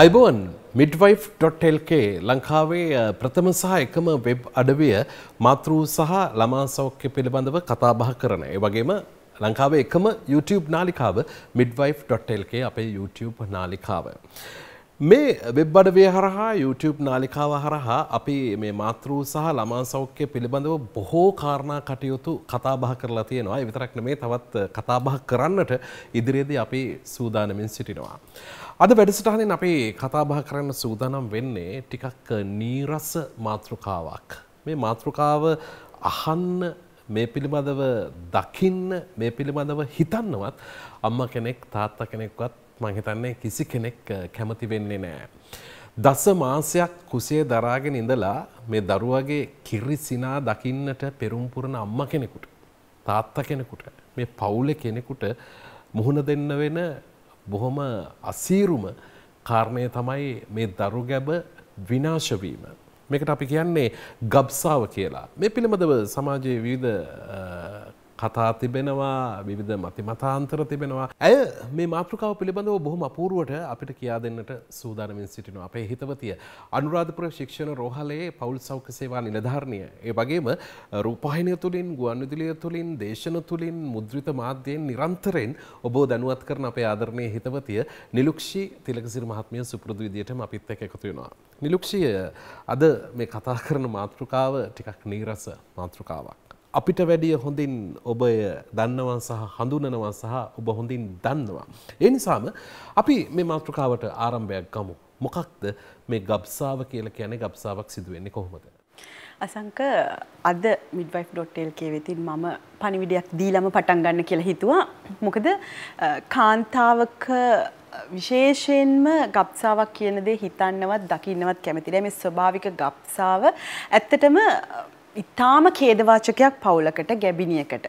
අයිබෝන් මිඩ්වයිෆ්.ටල්කේ ලංකාවේ ප්‍රථම සහ එකම වෙබ් අඩවිය මාතෘ සහ ළමා සෞඛ්‍ය පිළිබඳව කතාබහ කරන. ඒ වගේම ලංකාවේ එකම YouTube නාලිකාව මිඩ්වයිෆ්.ටල්කේ අපේ YouTube නාලිකාව. මේ වෙබ් අඩවේ හරහා YouTube නාලිකාව හරහා අපි මේ මාතෘ සහ ළමා සෞඛ්‍ය පිළිබඳව බොහෝ කාරණා කටයුතු කතාබහ කරලා තියෙනවා. ඒ විතරක් නෙමේ තවත් කතාබහ කරන්නට ඉදිරියේදී අපි සූදානමින් සිටිනවා. අද වැඩසටහනෙන් අපි කතාබහ කරන්න සූදානම් වෙන්නේ ටිකක් නීරස මාතෘකාවක්. මේ මාතෘකාව අහන්න මේ පිළිබඳව දකින්න මේ පිළිබඳව හිතන්නවත් අම්මා කෙනෙක් තාත්තා කෙනෙක්වත් මහිතන්නේ කිසි කෙනෙක් කැමති වෙන්නේ නෑ. දස මාසයක් කුසේ දරාගෙන ඉඳලා මේ දරුවගේ කිරි සිනා දකින්නට පෙරුම්පුරණ අම්ම කෙනෙකුට තාත්තා කෙනෙකුට මේ පවුල කෙනෙකුට මුහුණ දෙන්න වෙන බොහොම අසීරුම කාරණය තමයි මේ දරු ගැබ විනාශවීම. මේකට අපි කියන්නේ ගබ්සාව කියලා. මේ පිළිබඳව සමාජයේ විවිධ කතා තිබෙනවා විවිධ මති මතාන්තර තිබෙනවා. ඇය මේ මාතෘකාව පිළිබඳව බොහොම අපූරුවට අපිට කියා දෙන්නට සූදානමින් සිටිනවා අපේ හිතවතිය. අනුරාධපුර ශික්ෂණ රෝහලේ පවුල් සෞඛ්‍ය සේවා නිලධාරණිය. ඒ වගේම රූපවාහිනිය තුලින්, ගුවන්විදුලිය තුලින්, දේශන තුලින්, මුද්‍රිත මාධ්‍යයෙන් නිරන්තරයෙන් ඔබව දැනුවත් කරන අපේ ආදරණීය හිතවතිය නිලුක්ෂි තිලකසිරි මහත්මිය සුපුරුදු විදියටම අපිත් එක්ක එකතු වෙනවා. නිලුක්ෂිය අද මේ කතා කරන මාතෘකාව ටිකක් නීරස මාතෘකාවක්. අපිට වැඩිය හොඳින් ඔබය දන්නවා සහ හඳුනනවා සහ ඔබ හොඳින් දන්නවා. ඒ නිසාම අපි මේ මාතෘකාවට ආරම්භයක් ගමු. මොකක්ද මේ ගබ්සාාව කියල කියන ගබ්සාාවක් සිදුවෙන්නේ කොහොමද. අසංක අද මිඩවයිෆ්.ටල්කේ වෙතින් මම පනිවිඩයක් දීලම පටන් ගන්න කියලා හිතුවා. මොකද කාන්තාවක විශේෂයෙන්ම ගබ්සාාවක් කියන දේ හිතන්නවත් දකින්නවත් කැමතිර මේ ස්වභාවික ගබ්සාාව ඇත්තටම ඉතාම කේදවාචකයක් පවුලකට ගැබිණියකට.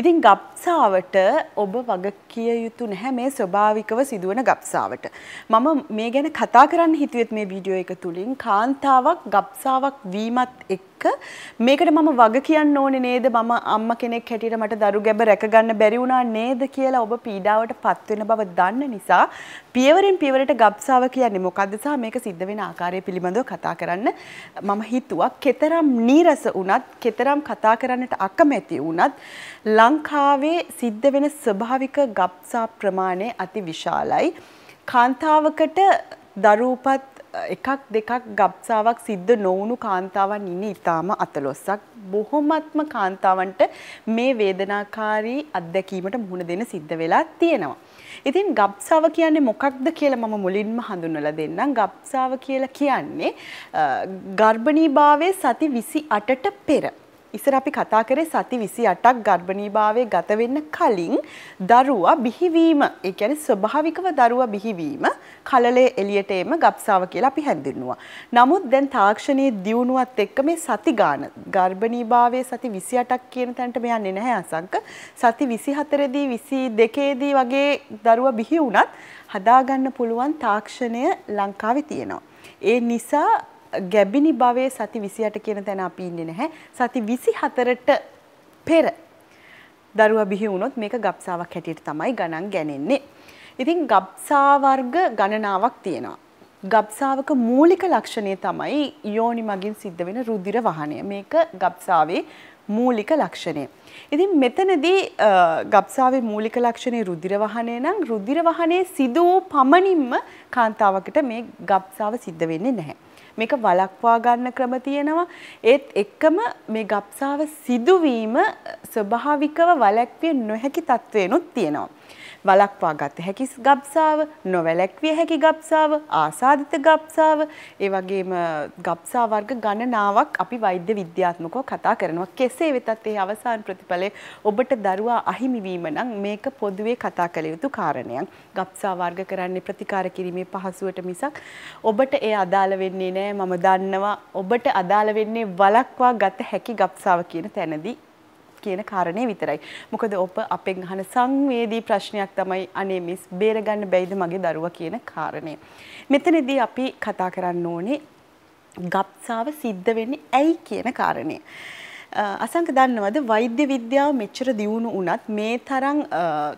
ඉතින් ගප්සාවට ඔබ වග කිය යුතු නැහැ මේ ස්වභාවිකව සිදුවන ගප්සාවට. මම මේ ගැන කතා කරන්න හිතුවෙත් මේ වීඩියෝ එක තුලින් කාන්තාවක් ගප්සාවක් වීමත් එක්ක එක්ක මේකට මම වග කියන්න ඕනේ නේද මම අම්මා කෙනෙක් හැටියට මට දරු ගැබ රැකගන්න බැරි වුණා නේද කියලා ඔබ පීඩාවට පත් වෙන බව දන්න නිසා පියවරෙන් පියවරට ගබ්සාව කියන්නේ මොකද්ද සහ මේක සිද්ධ වෙන ආකාරය පිළිබඳව කතා කරන්න මම හිතුවා කෙතරම් නීරස වුණත් කෙතරම් කතා කරන්නට අකමැති වුණත් ලංකාවේ සිද්ධ වෙන ස්වභාවික ගබ්සා ප්‍රමාණය අති විශාලයි කාන්තාවකට දරූපත් එකක් දෙකක් ගබ්සාවක් සිද්ධ නොවුණු කාන්තාවන් ඉන්න ඉතාම අතලොස්සක් බොහොමත්ම කාන්තාවන්ට මේ වේදනාකාරී අත්දැකීමට මුහුණ දෙන සිද්ධ වෙලා තියෙනවා. ඉතින් ගබ්සාව කියන්නේ මොකක්ද කියලා මම මුලින්ම හඳුන්වලා දෙන්නම්. ගබ්සාව කියලා කියන්නේ ගර්භණීභාවයේ සති 28ට පෙර ඉස්සර අපි කතා කරේ සති 28ක් ගර්භණීභාවයේ ගත වෙන්න කලින් දරුවා බිහිවීම, ඒ කියන්නේ ස්වභාවිකව දරුවා බිහිවීම කලලේ එළියට එීම ගබ්සාව කියලා අපි හැඳින්නුවා. නමුත් දැන් තාක්ෂණයේ දියුණුවත් එක්ක මේ සති ගාන ගර්භණීභාවයේ සති 28ක් කියන තැනට මේ යන්නේ නැහැ අසංක. සති 24 දී 22 දී වගේ දරුවා බිහි වුණත් හදාගන්න පුළුවන් තාක්ෂණය ලංකාවේ තියෙනවා. ඒ නිසා ගැබිනි භවයේ සති 28 කියන තැන අපි ඉන්නේ නැහැ. සති 24ට පෙර දරුවා බිහි වුණොත් මේක ගබ්සාවක් හැටියට තමයි ගණන් ගන්නේ. ඉතින් ගබ්සා වර්ග ගණනාවක් තියෙනවා. ගබ්සාවක මූලික ලක්ෂණය තමයි යෝනි මගින් සිද්ධ වෙන රුධිර වහනය. මේක ගබ්සාවේ මූලික ලක්ෂණය. ඉතින් මෙතනදී ගබ්සාවේ මූලික ලක්ෂණේ රුධිර වහනය නම් රුධිර වහනයේ සිදු වූ පමණින්ම කාන්තාවකට මේ ගබ්සාව සිද්ධ වෙන්නේ නැහැ. මේක වළක්වා ගන්න ක්‍රම තියෙනවා. ඒත් එක්කම මේ ගබ්සාව සිදුවීම ස්වභාවිකව වළක්විය නොහැකි තත්ත්වයනුත් තියෙනවා. වලක්වා ගත හැකි ගබ්සාව, නොවැළැක්විය හැකි ගබ්සාව, ආසාදිත ගබ්සාව, ඒ වගේම ගබ්සා වර්ග ගණනාවක් අපි වෛද්‍ය විද්‍යාත්මකව කතා කරනවා. කෙසේ වෙතත් ඒ අවසාන ප්‍රතිඵලය ඔබට දරුවා අහිමි වීම නම් මේක පොදුවේ කතා කළ යුතු කාරණයක්. ගබ්සා වර්ග කරන්නේ ප්‍රතිකාර කිරීමේ පහසුවට මිසක් ඔබට ඒ අදාළ වෙන්නේ නැහැ. නෑ මම දන්නවා ඔබට අදාළ වෙන්නේ වලක්වා ගත හැකි ගබ්සාව කියන තැනදී කියන කාරණේ විතරයි. මොකද ඔබ අපෙන් අහන සංවේදී ප්‍රශ්නයක් තමයි අනේ මිස් බේරගන්න බැයිද මගේ දරුවා කියන කාරණේ. මෙතනදී අපි කතා කරන්න ඕනේ ගබ්සාව සිද්ධ වෙන්නේ ඇයි කියන කාරණේ. අසංක දන්නවද වෛද්‍ය විද්‍යාව මෙච්චර දියුණු වුණත් මේ තරම්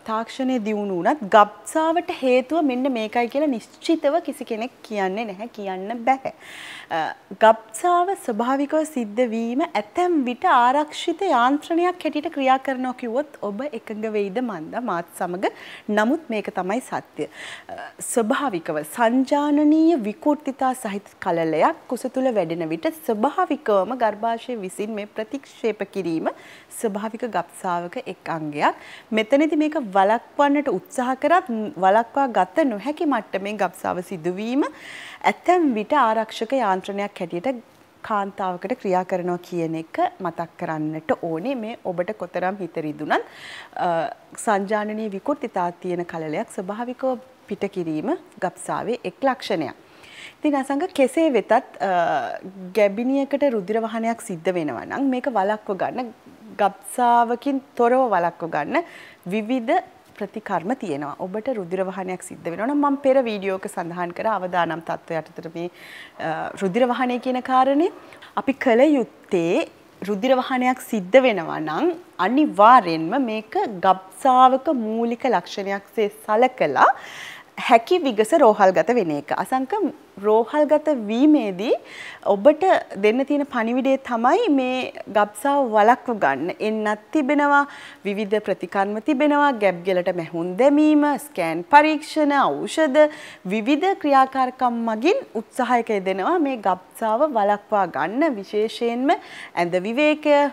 තාක්ෂණය දියුණු වුණත් ගබ්සාවට හේතුව මෙන්න මේකයි කියලා නිශ්චිතව කිසි කෙනෙක් කියන්නේ නැහැ කියන්න බෑ. ගබ්සාව ස්වභාවිකව සිද්ධ වීම ඇතැම් විට ආරක්ෂිත යාන්ත්‍රණයක් හැටියට ක්‍රියා කරනවා කිව්වොත් ඔබ එකඟ වෙයිද මන්ද මාත් සමග. නමුත් මේක තමයි සත්‍ය. ස්වභාවිකව සංජානනීය විකෘතිතා සහිත කලලයක් කුස තුල වැඩෙන විට ස්වභාවිකවම ගර්භාෂය විසින් මේ ප්‍රති ප්‍රතික්ෂේප කිරීම ස්වභාවික ගබ්සාවක එක් අංගයක්. මෙතනදි මේක වළක්වන්නට උත්සාහ කරත් වළක්වා ගත නොහැකි මට්ටමේ ගබ්සාව සිදුවීම ඇතැම් විට ආරක්ෂක යාන්ත්‍රණයක් හැටියට කාන්තාවකට ක්‍රියා කරනවා කියන එක මතක් කරන්නට ඕනේ මේ ඔබට කොතරම් හිතරිදුනත් සංජානනයේ විකෘතිතා තියෙන කලලයක් ස්වභාවිකව පිට කිරීම ගබ්සාවේ එක් ලක්ෂණයක්. ඉතින් අසංග කෙසේ වෙතත් ගැබිනියකට රුධිර වහනයක් සිද්ධ වෙනවා නම් මේක වළක්ව ගන්න ගබ්සාවකින් තොරව වළක්ව ගන්න විවිධ ප්‍රතිකර්ම තියෙනවා. ඔබට රුධිර වහනයක් සිද්ධ වෙනවා නම් මම පෙර වීඩියෝක සඳහන් කර අවදානම් තත්ත්වය යටතට මේ රුධිර වහනය කියන කාරණේ අපි කල යුත්තේ රුධිර වහනයක් සිද්ධ වෙනවා නම් අනිවාර්යෙන්ම මේක ගබ්සාවක මූලික ලක්ෂණයක් සේ සලකලා හැකි විගස රෝහල්ගත වෙන එක. අසංක රෝහල්ගත වීමේදී ඔබට දෙන්න තියෙන පණිවිඩය තමයි මේ ගබ්සාව වලක්ව ගන්න. එන්නත් තිබෙනවා, විවිධ ප්‍රතිකර්ම තිබෙනවා, ගැබ් ගෙලට මැහුම් දැමීම, ස්කෑන් පරීක්ෂණ, ඖෂධ විවිධ ක්‍රියාකාරකම් මගින් උත්සාහයක යෙදෙනවා මේ ගබ්සාව වලක්වා ගන්න. විශේෂයෙන්ම ඇඳ විවේකය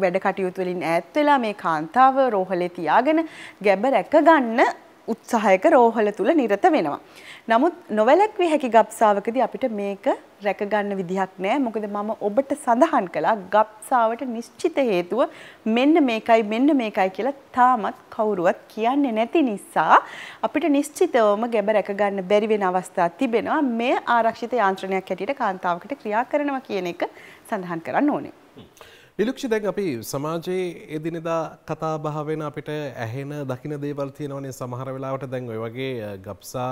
වැඩ කටයුතු වලින් ඈත් වෙලා මේ කාන්තාව රෝහලේ තියාගෙන ගැබ රැක ගන්න උත්සාහයක රෝහල තුල නිරත වෙනවා. නමුත් නොවැළැක්විය හැකි ගබ්සාවකදී අපිට මේක රැකගන්න විදිහක් නෑ. මොකද මම ඔබට සඳහන් කළා ගබ්සාවට නිශ්චිත හේතුව මෙන්න මේකයි මෙන්න මේකයි කියලා තාමත් කවුරුවත් කියන්නේ නැති නිසා අපිට නිශ්චිතවම ගැබ රැකගන්න බැරි වෙන අවස්ථා තිබෙනවා. මේ ආරක්ෂිත යාන්ත්‍රණයක් හැටියට කාන්තාවකට ක්‍රියා කරනවා කියන එක සඳහන් කරන්න ඕනේ. විලක්ෂි දැන් අපි සමාජයේ එදිනෙදා කතා භාවෙන අපිට ඇහෙන දකින දේවල් තියෙනවනේ සමහර වෙලාවට දැන් ඔය වගේ ගබ්සා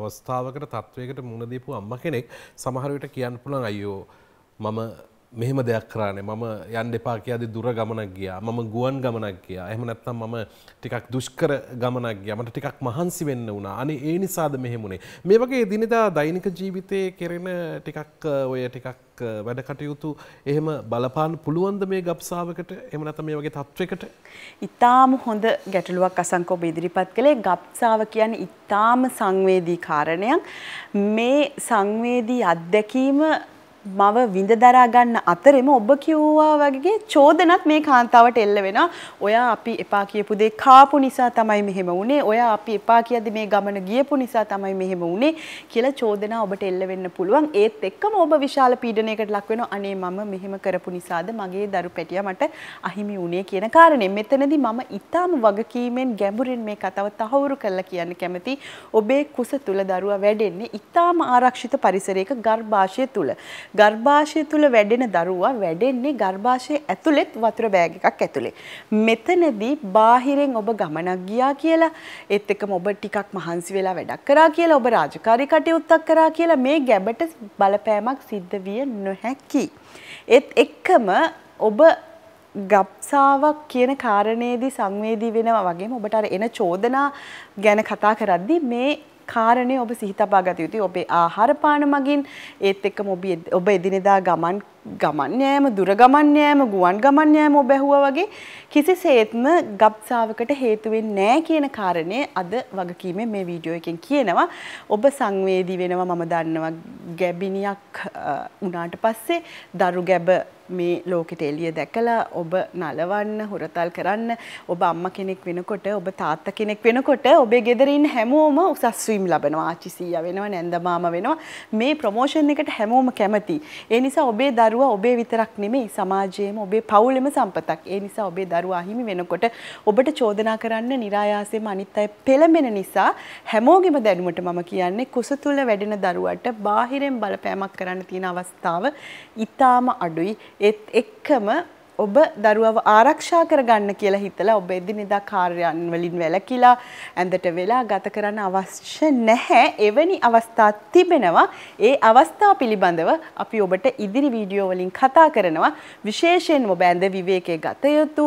අවස්ථාවකට තත්ත්වයකට මුණදීපු අම්ම කෙනෙක් සමහරවිට කියන්න පුළන් අයියෝ මම මෙහෙම දෙයක් කරානේ මම යන්න එපා කියද්දි දුර ගමනක් ගියා මම ගුවන් ගමනක් ගියා එහෙම නැත්නම් මම ටිකක් දුෂ්කර ගමනක් ගියා මට ටිකක් මහන්සි වෙන්න වුණා අනේ ඒ නිසාද මෙහෙමුනේ මේ වගේ එදිනෙදා දෛනික ජීවිතයේ කෙරෙන ටිකක් ඔය ටිකක් වැඩ කටයුතු එහෙම බලපාන්න පුළුවන්ද මේ ගබ්සාවකට එහෙම නැත්නම් මේ වගේ තත්වයකට ඊටාම හොඳ ගැටලුවක් අසංක ඔබ ඉදිරිපත් කළේ ගබ්සාව කියන්නේ ඊටාම සංවේදී කාරණයක් මේ සංවේදී අත්දැකීම මව විඳ දරා ගන්න අතරෙම ඔබ කිව්වා වගේ චෝදනත් මේ කාන්තාවට එල්ල වෙනවා. ඔයා අපි එපා කියපු දේ කාපු නිසා තමයි මෙහෙම වුනේ. ඔයා අපි එපා කියද්දි මේ ගමන ගියපු නිසා තමයි මෙහෙම වුනේ කියලා චෝදනා ඔබට එල්ල වෙන්න පුළුවන්. ඒත් එක්කම ඔබ විශාල පීඩනයකට ලක් වෙනවා. අනේ මම මෙහෙම කරපු නිසාද මගේ දරු පැටියා මට අහිමි වුනේ කියන කාරණේ. මෙතනදී මම ඊටාම වගකීමෙන් ගැඹුරින් මේ කතාව තහවුරු කරලා කියන්න කැමති. ඔබේ කුස තුල දරුවා වැඩෙන්නේ ඊටාම ආරක්ෂිත පරිසරයක ගර්භාෂය තුල. ගර්භාෂය තුල වැඩෙන දරුවා වැඩෙන්නේ ගර්භාෂයේ ඇතුළෙත් වතුර බෑග් එකක් ඇතුලේ. මෙතනදී බාහිරෙන් ඔබ ගමනක් ගියා කියලා ඒත් එක්කම ඔබ ටිකක් මහන්සි වෙලා වැඩක් කරා කියලා ඔබ රාජකාරී කටයුත්තක් කරා කියලා මේ ගැබට බලපෑමක් සිද්ධ විය නොහැකි. ඒත් එක්කම ඔබ ගබ්සාවක් කියන කාරණේදී සංවේදී වෙනවා වගේම ඔබට අර එන චෝදනා ගැන කතා කරද්දී මේ කාරණය ඔබ සිහිතබා ගත යුතුයි. ඔබේ ආහාර පාන මගින් ඒත් එක්කම ඔබ එදිනෙදා ගමන් ගමන් යාම දුර ගමන් යාම ගුවන් ගමන් යාම ඔබ ඇහුවා වගේ කිසිසේත්ම ගබ්සාවකට හේතු වෙන්නේ නැහැ කියන කාරණේ අද වගකීමේ මේ වීඩියෝ එකෙන් කියනවා ඔබ සංවේදී වෙනවා මම දන්නවා ගැබිනියක් උනාට පස්සේ දරු ගැබ මේ ලෝකෙට එළිය දැකලා ඔබ නලවන්න හොරතල් කරන්න ඔබ අම්ම කෙනෙක් වෙනකොට ඔබ තාත්ත කෙනෙක් වෙනකොට ඔබේ ගෙදරින් හැමෝම උසස්වීම් ලබනවා ආච්චි සීයා වෙනවා නැන්දමාම වෙනවා මේ ප්‍රොමෝෂන් එකට හැමෝම කැමති ඒ නිසා ඔබේ දරු දරුවා ඔබේ විතරක් නෙමෙයි සමාජයේම ඔබේ පවුලෙම සම්පතක්. ඒ නිසා ඔබේ දරුවා අහිමි වෙනකොට ඔබට චෝදනා කරන්න નિરાයාසයෙන්ම අනිත් අය පෙළඹෙන නිසා හැමෝගෙම දැනුමට මම කියන්නේ කුස තුල වැඩෙන දරුවට බාහිරෙන් බලපෑමක් කරන්න තියෙන අවස්ථාව ඊටාම අඩුයි. ඒත් එක්කම ඔබ දරුවව ආරක්ෂා කරගන්න කියලා හිතලා ඔබ එදිනෙදා කාර්යයන් වලින් වැළකීලා ඇඳට වෙලා ගත කරන්න අවශ්‍ය නැහැ එවැනි අවස්ථා තිබෙනවා ඒ අවස්ථා පිළිබඳව අපි ඔබට ඉදිරි වීඩියෝ වලින් කතා කරනවා විශේෂයෙන් ඔබ ඇඳ විවේකයේ ගත යුතු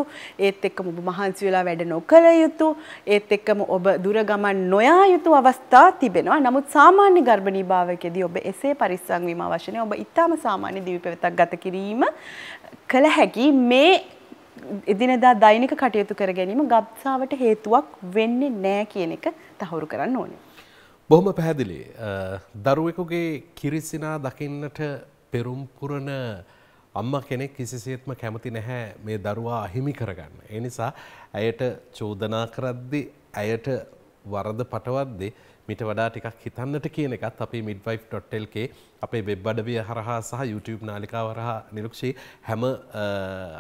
ඒත් එක්කම ඔබ මහන්සි වෙලා වැඩ නොකළ යුතු ඒත් එක්කම ඔබ දුර ගමන් නොයා යුතු අවස්ථා තිබෙනවා නමුත් සාමාන්‍ය ගර්භණී භාවයකදී ඔබ එසේ පරිස්සම් වීම අවශ්‍ය නැහැ ඔබ ඊටාම සාමාන්‍ය දිවි පැවැත්තක් ගත කිරීම කළ හැකි මේ එදිනදා දෛනික කටයුතු කර ගැනීම ගබ්සාාවට හේතුවක් වෙන්නේ නෑ කියන එක තහවුරු කරන්න ඕනේ. බොහොම පැහැදිලි දරුවෙකුගේ කිරිසිනා දකින්නට පෙරුම්පුරණ අම්ම කෙනෙක් කිසිසේත්ම කැමති නැහැ මේ දරුවා අහිමි කරගන්න. ඒ නිසා ඇයට චෝදනා කරද්දි ඇයට වරද පටවද්දි මිට වඩා ටිකක් හිතන්නට කියන එකත් අපේ මිඩ්වයි්.ටල්කේ අපේ වෙබ් අඩවිය හරහා සහ YouTube නාලිකාව හරහා නිරක්ෂී හැම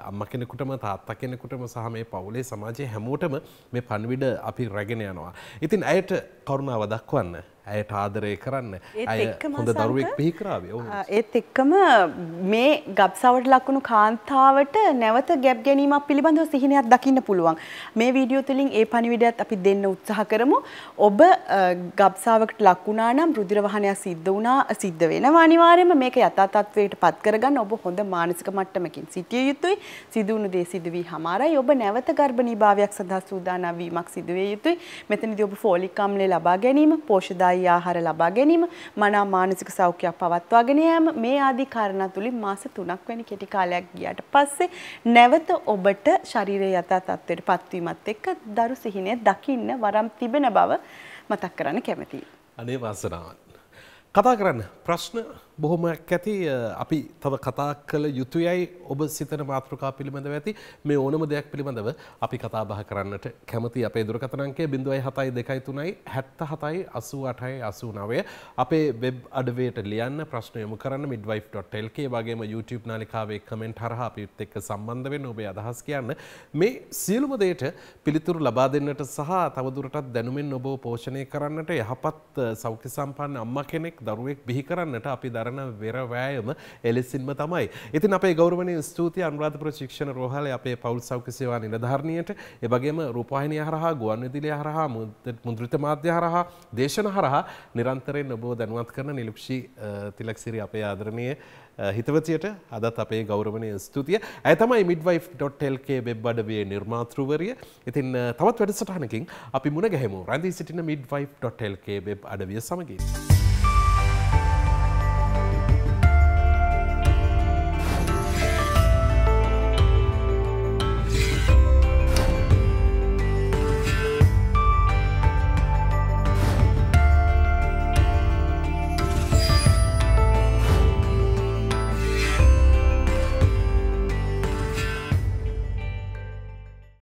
අම්ම කෙනෙකුටම තාත්තා කෙනෙකුටම සහ මේ පවුලේ සමාජය හැමෝටම මේ පන්විඩ අපි රැගෙන යනවා. ඉතින් ඇයට කරුණාව දක්වන්න ඇයට ආදරය කරන්න ඇය හොඳ දරුවෙක් පිහිකරාවේ ඒත් එක්කම මේ ගබ්සවට ලක්ුණු කාන්තාවට නැවත ගැබ් ගැනීමක් පිළිබඳව සිහිනයක් දකින්න පුළුවන් මේ වීඩියෝ තුලින් ඒ පණිවිඩයත් අපි දෙන්න උත්සාහ කරමු ඔබ ගබ්සාවකට ලක්ුණා නම් රුධිර වහනයක් සිද්ධ වුණා සිද්ධ වෙනවා අනිවාර්යයෙන්ම මේක යථා තත්වයට පත් කරගන්න ඔබ හොඳ මානසික මට්ටමකින් සිටිය යුතුයි සිදුවුණු දේ සිදුවී හමාරයි ඔබ නැවත ගර්භණීභාවයක් සඳහා සූදානම් වීමක් සිදුවේ යුතුයි මෙතනදී ඔබ ෆෝලික් අම්ලය ලබා ගැනීම, පෝෂ්‍යදායී ආහාර ලබා ගැනීම, මනා මානසික සෞඛ්‍යයක් පවත්වාගෙන යාම මේ ආදී කාරණා තුලින් මාස 3ක් වැනි කෙටි කාලයක් ගියාට පස්සේ නැවත ඔබට ශරීරයේ යථා තත්ත්වයට පත්වීමත් එක්ක දරු සිහිනය දකින්න වරම් තිබෙන බව මතක් කරන්න කැමතියි. අනේ වාසනාවන්. කතා කරන්න ප්‍රශ්න බොහොමයක් ඇති අපි තව කතා කළ යුතුයයි ඔබ සිතන මාතෘකා පිළිබඳව ඇති මේ ඕනම දෙයක් පිළිබඳව අපි කතා බහ කරන්නට කැමති අපේ දුරකතනංකය බිඳුවයි හතයි දෙකයි තුනයි හැත්ත හතයි අසූ අටයි අසූ නවය අපේ වෙබ් අඩවයට ලියන්න ප්‍රශ්නයමු කරන්න මිඩවයි්.ල්ක වගේම YouTube නාලිකාවේ කමෙන්ට් හරහ අපිත් එක්ක සම්බන්ධ වෙන්න ඔබේ අදහස් කියන්න මේ සියලුම දේට පිළිතුරු ලබා දෙන්නට සහ තවදුරටත් දැනුමෙන් ඔබ පෝෂණය කරන්නට යහපත් සෞඛ්‍ය සම්පන්න අම්මා කෙනෙක් දරුවෙක් බිහි කරන්නට අපි දර කරන වෙරවෑයම එලෙසින්ම තමයි. ඉතින් අපේ ගෞරවනය ස්තුතියි අනුරාධපුර ශික්ෂණ රෝහලේ අපේ පවුල් සෞඛ්‍ය සේවා නිලධාරණියට එවැගේම රූපවාහිනිය හරහා ගුවන්විදුලිය හරහා මුද්‍රිත මාධ්‍ය හරහා දේශන හරහා නිරන්තරයෙන් ඔබව දැනුවත් කරන නිලුක්ෂි තිලක්සිරි අපේ ආදරණීය හිතවතියට අදත් අපේ ගෞරවනය ස්තුතිය ඇ තමයි මිඩ්වයි.ටල්කේ වෙබ් අඩවේ නිර්මාතෘවරිය ඉතින් තවත් වැඩසටහනකින් අපි මුණ ගැහෙමු රැඳී සිටින මිඩ්වයි.ටල්කේ වෙබ් අඩවිය සමගින්.